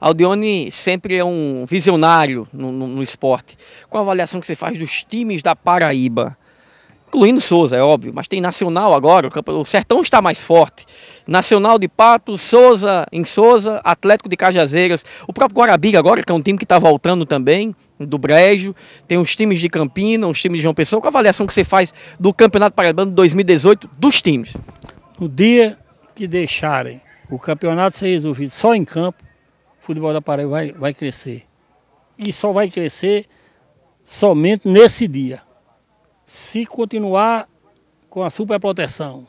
Aldione sempre é um visionário no, no, no, esporte. Qual a avaliação que você faz dos times da Paraíba? Incluindo Souza, é óbvio, mas tem Nacional agora, o Sertão está mais forte. Nacional de Patos, Souza em Souza, Atlético de Cajazeiras, o próprio Guarabira agora, que é um time que está voltando também, do Brejo, tem uns times de Campina, uns times de João Pessoa. Qual a avaliação que você faz do Campeonato Paraibano 2018 dos times? No dia que deixarem o campeonato ser resolvido só em campo, futebol da Paraíba vai, vai crescer. E só vai crescer somente nesse dia. Se continuar com a superproteção,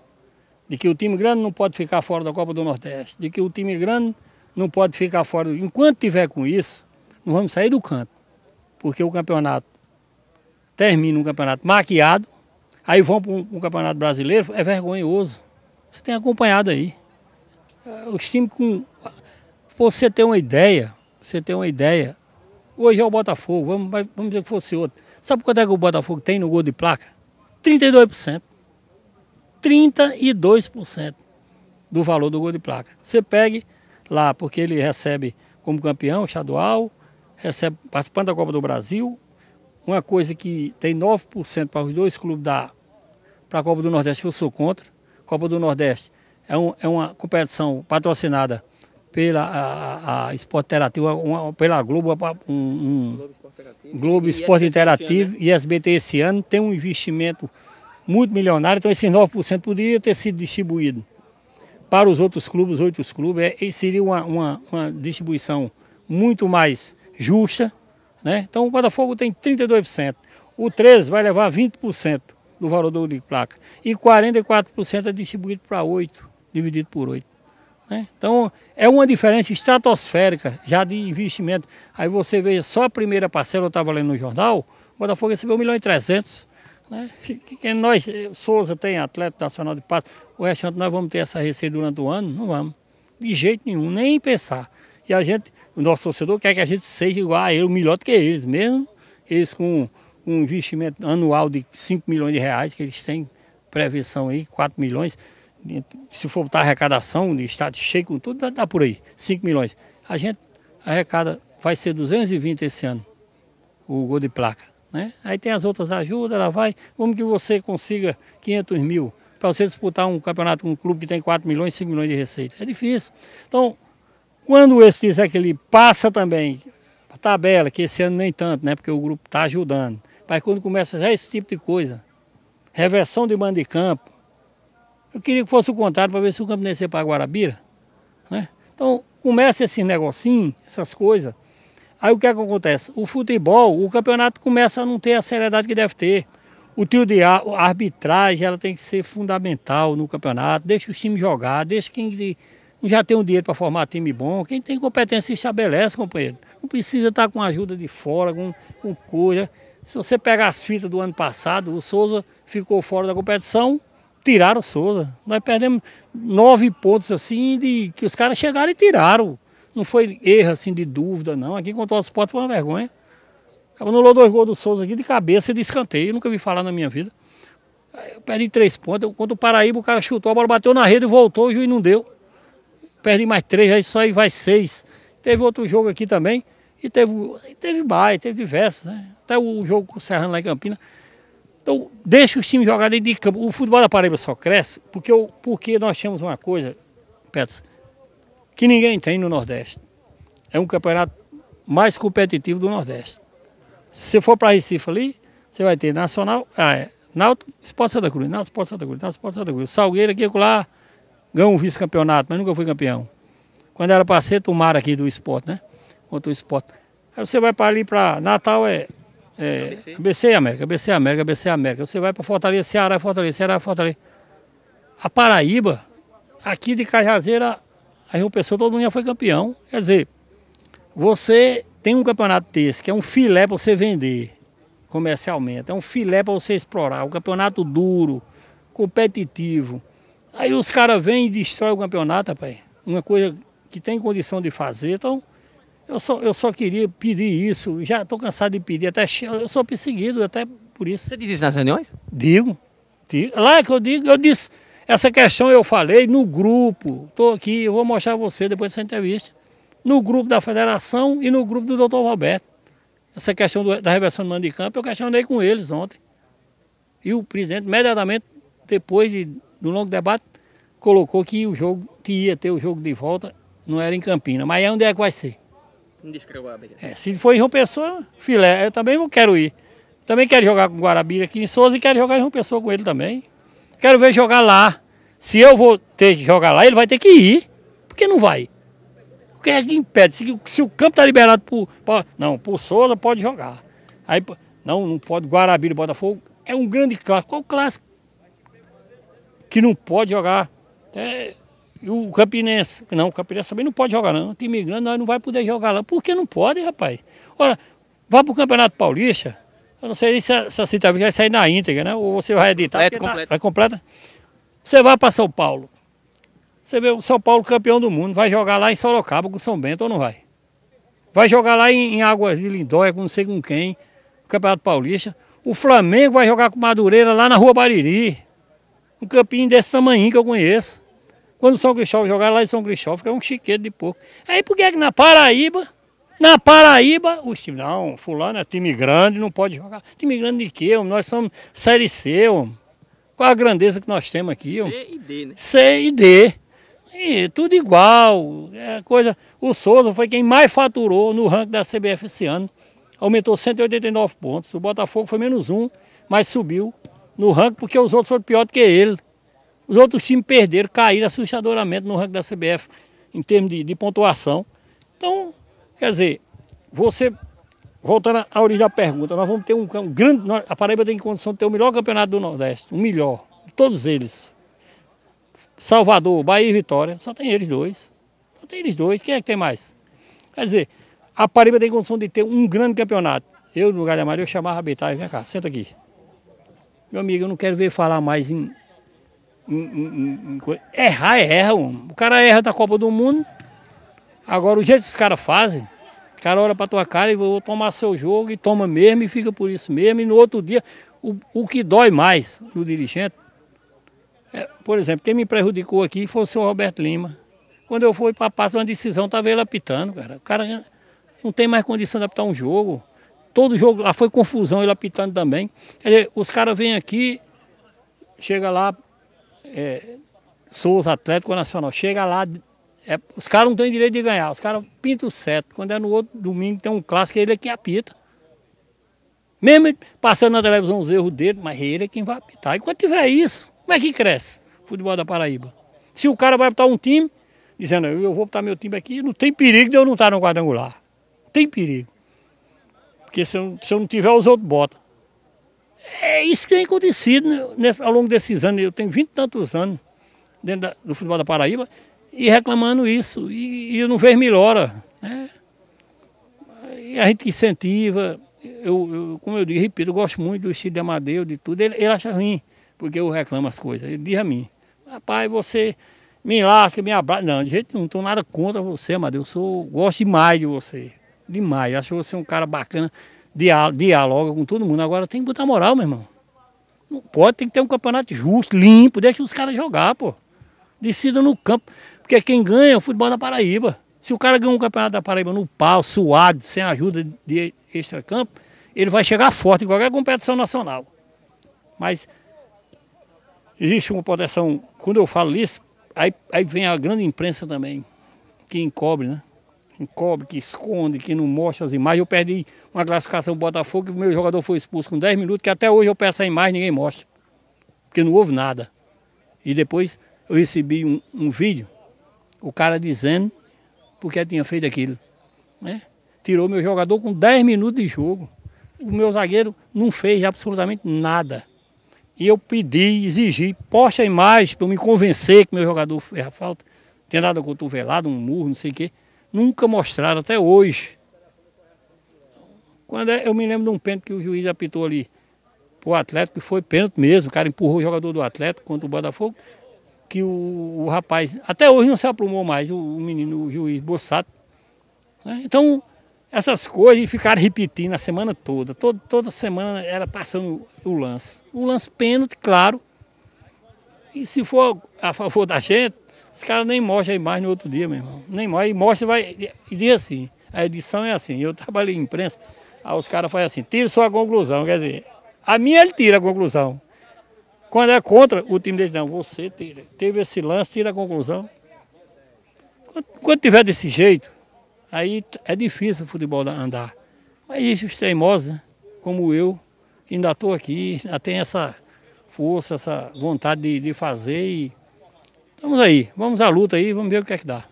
de que o time grande não pode ficar fora da Copa do Nordeste, de que o time grande não pode ficar fora. Enquanto tiver com isso, não vamos sair do canto, porque o campeonato termina um campeonato maquiado, aí vão para um, um campeonato brasileiro, é vergonhoso. Você tem acompanhado aí. É, os times com você tem uma ideia, você tem uma ideia. Hoje é o Botafogo, vamos, vamos dizer que fosse outro. Sabe quanto é que o Botafogo tem no gol de placa? 32%. 32% do valor do gol de placa. Você pegue lá, porque ele recebe como campeão estadual, recebe participando da Copa do Brasil, uma coisa que tem 9% para os dois clubes da para a Copa do Nordeste, eu sou contra. Copa do Nordeste é, um, é uma competição patrocinada pela a, a Esporte Interativo, uma, pela Globo, um, um Globo Esporte Interativo né? e SBT esse ano, tem um investimento muito milionário, então esses 9% poderia ter sido distribuído para os outros clubes, outros clubes, é, seria uma, uma, uma distribuição muito mais justa. Né? Então o Botafogo tem 32%, o 13 vai levar 20% do valor do de placa e 44% é distribuído para 8, dividido por 8. Né? Então, é uma diferença estratosférica já de investimento. Aí você veja, só a primeira parcela, eu estava lendo no jornal, o Botafogo recebeu 1 milhão e 300. Né? E nós, eh, Souza tem atleta nacional de passe, o restante nós vamos ter essa receita durante o ano? Não vamos. De jeito nenhum, nem pensar. E a gente, o nosso torcedor quer que a gente seja igual a ele, melhor do que eles, mesmo eles com um investimento anual de 5 milhões de reais que eles têm, prevenção aí, 4 milhões se for botar arrecadação de estado cheio com tudo, dá, dá por aí, 5 milhões. A gente arrecada, vai ser 220 esse ano, o gol de placa. Né? Aí tem as outras ajudas, ela vai, como que você consiga 500 mil para você disputar um campeonato com um clube que tem 4 milhões, 5 milhões de receita. É difícil. Então, quando esse diz passa também a tabela, que esse ano nem tanto, né? Porque o grupo está ajudando. Mas quando começa já esse tipo de coisa, reversão de mando de campo, eu queria que fosse o contrário para ver se o campeonato ia para Guarabira. Né? Então, começa esse negocinho, essas coisas. Aí o que, é que acontece? O futebol, o campeonato começa a não ter a seriedade que deve ter. O trio de a arbitragem, ela tem que ser fundamental no campeonato. Deixa os times jogar, deixa quem já tem um dinheiro para formar time bom. Quem tem competência se estabelece, companheiro. Não precisa estar tá com ajuda de fora, com, com coisa. Se você pegar as fitas do ano passado, o Souza ficou fora da competição tiraram o Souza. Nós perdemos nove pontos assim de que os caras chegaram e tiraram. Não foi erro assim de dúvida, não. Aqui contra o esporte foi uma vergonha. Acabou dois gols do Souza aqui de cabeça e de escanteio. Eu nunca vi falar na minha vida. Eu perdi três pontos. Contra o Paraíba, o cara chutou, a bola bateu na rede e voltou, o juiz não deu. Perdi mais três, aí só aí vai seis. Teve outro jogo aqui também. E teve, teve mais, teve diversos, né? Até o jogo com o Serrano lá em Campinas. Então, deixa os times jogar dentro de campo. O futebol da Paraíba só cresce porque, eu, porque nós temos uma coisa, Petros, que ninguém tem no Nordeste. É um campeonato mais competitivo do Nordeste. Se você for para Recife ali, você vai ter Nacional, ah, é, Náutico, Esporte Santa Cruz, Náutico, Esporte Santa Cruz, Náutico, Esporte Santa Cruz. Salgueira aqui lá ganhou um vice-campeonato, mas nunca foi campeão. Quando era para ser, tomara aqui do esporte, né? Contra o esporte. Aí você vai para ali, para Natal, é é, ABC. É, ABC é América, ABC é América, ABC América. Você vai para Fortaleza, Ceará, Fortaleza, Ceará, Fortaleza. A Paraíba, aqui de Cajazeira, a Rio Pessoa, todo mundo já foi campeão. Quer dizer, você tem um campeonato desse, que é um filé para você vender comercialmente, é um filé para você explorar, um campeonato duro, competitivo. Aí os caras vêm e destroem o campeonato, rapaz. Uma coisa que tem condição de fazer, então eu só, eu só queria pedir isso, já estou cansado de pedir, até eu sou perseguido até por isso. Você diz nas reuniões? Digo, digo. Lá é que eu digo, eu disse, essa questão eu falei no grupo, estou aqui, eu vou mostrar a você depois dessa entrevista, no grupo da federação e no grupo do doutor Roberto. Essa questão do, da reversão do campo, eu questionei com eles ontem. E o presidente, imediatamente, depois de, do longo debate, colocou que o jogo que ia ter o jogo de volta não era em Campina, mas é onde é que vai ser? em É, se for em João Pessoa, filé, eu também não quero ir. Também quero jogar com o Guarabira aqui em Souza e quero jogar em João Pessoa com ele também. Quero ver jogar lá. Se eu vou ter que jogar lá, ele vai ter que ir. Porque não vai. O que é que impede? Se, se o campo está liberado por, por, Não, por Souza pode jogar. Aí, não, não pode. Guarabira e Botafogo é um grande clássico. Qual clássico? Que não pode jogar. É, e o Campinense, não, o Campinense também não pode jogar, não. O time nós não vai poder jogar lá. Por que não pode, rapaz? Olha, vá para o Campeonato Paulista. Eu não sei se essa cita vai sair na íntegra, né? Ou você vai editar. Tá é, completa. Vai completa. Você vai para São Paulo. Você vê o São Paulo campeão do mundo. Vai jogar lá em Sorocaba com São Bento ou não vai? Vai jogar lá em, em Águas de Lindóia com não sei com quem. Campeonato Paulista. O Flamengo vai jogar com Madureira lá na Rua Bariri. Um campinho desse tamanho que eu conheço. Quando São Cristóvão jogar lá em São Cristóvão, fica um chiqueiro de porco. Aí por que é na Paraíba, na Paraíba, os times, não, fulano é time grande, não pode jogar. Time grande de quê? Homem? Nós somos Série C, homem. Qual a grandeza que nós temos aqui? Homem? C e D, né? C e D. E tudo igual. É coisa... O Souza foi quem mais faturou no ranking da CBF esse ano. Aumentou 189 pontos. O Botafogo foi menos um, mas subiu no ranking porque os outros foram pior do que ele. Os outros times perderam, caíram assustadoramente no ranking da CBF em termos de, de pontuação. Então, quer dizer, você, voltando à origem da pergunta, nós vamos ter um, um grande. a Paraíba tem condição de ter o melhor campeonato do Nordeste, o melhor, de todos eles. Salvador, Bahia e Vitória, só tem eles dois. Só tem eles dois. Quem é que tem mais? Quer dizer, a Paraíba tem condição de ter um grande campeonato. Eu, no lugar de Maria, eu chamava a arbitragem, vem cá, senta aqui. Meu amigo, eu não quero ver falar mais em um, um, errar, erra. O cara erra da Copa do Mundo. Agora, o jeito que os caras fazem, o cara olha pra tua cara e vou tomar seu jogo, e toma mesmo, e fica por isso mesmo. E no outro dia, o, o que dói mais no dirigente, é, por exemplo, quem me prejudicou aqui foi o senhor Roberto Lima. Quando eu fui para passar uma decisão, estava ele apitando, cara. O cara não tem mais condição de apitar um jogo. Todo jogo lá foi confusão, ele apitando também. Quer dizer, os caras vêm aqui, chega lá, é, Souza Atlético Nacional. Chega lá, é, os caras não têm direito de ganhar, os caras pintam o certo. Quando é no outro domingo, tem um clássico, ele é quem apita. Mesmo passando na televisão os erros dele, mas ele é quem vai apitar. E quando tiver isso, como é que cresce o futebol da Paraíba? Se o cara vai apitar um time, dizendo, eu vou botar meu time aqui, não tem perigo de eu não estar no quadrangular. Não tem perigo. Porque se eu, se eu não tiver, os outros botam. É isso que tem acontecido né? ao longo desses anos. Eu tenho vinte e tantos anos dentro do futebol da Paraíba e reclamando isso. E, e eu não vejo melhora. Né? E a gente incentiva. Eu, eu, como eu digo, repito, eu gosto muito do estilo de Amadeu, de tudo. Ele, ele acha ruim, porque eu reclamo as coisas. Ele diz a mim, rapaz, você me lasca, me abraça. Não, de jeito nenhum, não estou nada contra você, Amadeu. Eu sou, gosto demais de você. Demais. acho você um cara bacana dialoga com todo mundo. Agora tem que botar moral, meu irmão. Não pode, tem que ter um campeonato justo, limpo, deixa os caras jogar, pô. Decida no campo. Porque quem ganha é o futebol da Paraíba. Se o cara ganhar um campeonato da Paraíba no pau, suado, sem ajuda de extra campo ele vai chegar forte em qualquer competição nacional. Mas existe uma proteção. Quando eu falo isso, aí, aí vem a grande imprensa também, que encobre, né? encobre, que esconde, que não mostra as imagens. Eu perdi uma classificação do Botafogo, o meu jogador foi expulso com 10 minutos, que até hoje eu peço a imagem ninguém mostra. Porque não houve nada. E depois eu recebi um, um vídeo, o cara dizendo porque tinha feito aquilo. Né? Tirou meu jogador com 10 minutos de jogo. O meu zagueiro não fez absolutamente nada. E eu pedi, exigi, poste a imagem para eu me convencer que meu jogador fez a falta. Tem nada cotovelado, um murro, não sei o quê nunca mostraram até hoje. Quando é, eu me lembro de um pênalti que o juiz apitou ali o Atlético, que foi pênalti mesmo, o cara empurrou o jogador do Atlético contra o Botafogo, que o, o rapaz, até hoje não se aprumou mais, o, o menino, o juiz Bossato. Né? Então, essas coisas ficaram repetindo a semana toda. Todo, toda semana era passando o lance. O lance pênalti, claro. E se for a favor da gente, os caras nem mostram a imagem no outro dia, meu irmão. Nem mostra. E mostra vai, e diz assim. A edição é assim. Eu trabalhei em imprensa, aí os caras fazem assim, tira sua conclusão. Quer dizer, a minha ele tira a conclusão. Quando é contra, o time diz, não, você tira. Teve esse lance, tira a conclusão. Quando, quando tiver desse jeito, aí é difícil o futebol andar. Mas isso, os teimosos, né? como eu, ainda estou aqui, ainda tem essa força, essa vontade de, de fazer e Estamos aí, vamos à luta aí, vamos ver o que é que dá.